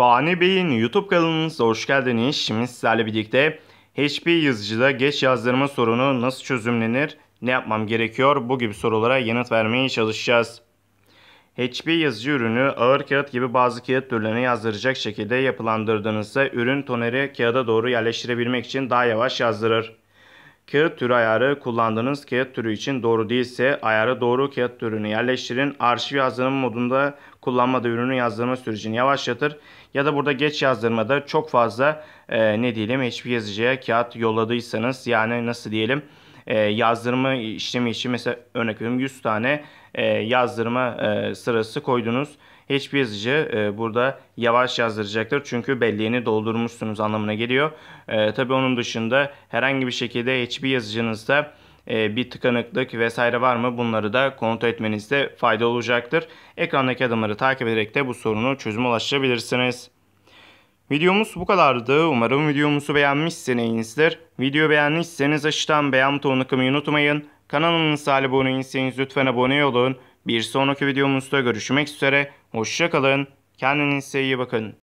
Fani Bey'in YouTube kanalınıza hoş geldiniz. Şimdi sizlerle birlikte HP yazıcıda geç yazdırma sorunu nasıl çözümlenir, ne yapmam gerekiyor bu gibi sorulara yanıt vermeye çalışacağız. HP yazıcı ürünü ağır kağıt gibi bazı kağıt türlerine yazdıracak şekilde yapılandırdığınızda ürün toneri kağıda doğru yerleştirebilmek için daha yavaş yazdırır. Kağıt türü ayarı kullandığınız kağıt türü için doğru değilse ayarı doğru kağıt türünü yerleştirin. Arşiv yazılım modunda kullanmada ürünün yazdırma sürecini yavaşlatır. Ya da burada geç yazdırmada çok fazla e, ne diyelim hiçbir yazıcıya kağıt yolladıysanız yani nasıl diyelim e, yazdırma işlemi için mesela örnek veriyorum 100 tane e, yazdırma e, sırası koydunuz. Hiçbir yazıcı e, burada yavaş yazdıracaktır. Çünkü belleğini doldurmuşsunuz anlamına geliyor. E, tabii onun dışında herhangi bir şekilde hiçbir yazıcınızda e, bir tıkanıklık vesaire var mı bunları da kontrol etmenizde fayda olacaktır. Ekrandaki adımları takip ederek de bu sorunu çözüme ulaşabilirsiniz. Videomuz bu kadardı. Umarım videomuzu beğenmişsinizdir. Video beğendiyseniz aşağıdan beğen butonunu tıklamayı unutmayın. Kanalımıza abone değilseniz lütfen abone olun. Bir sonraki videomuzda görüşmek üzere. Hoşçakalın. Kendinize iyi bakın.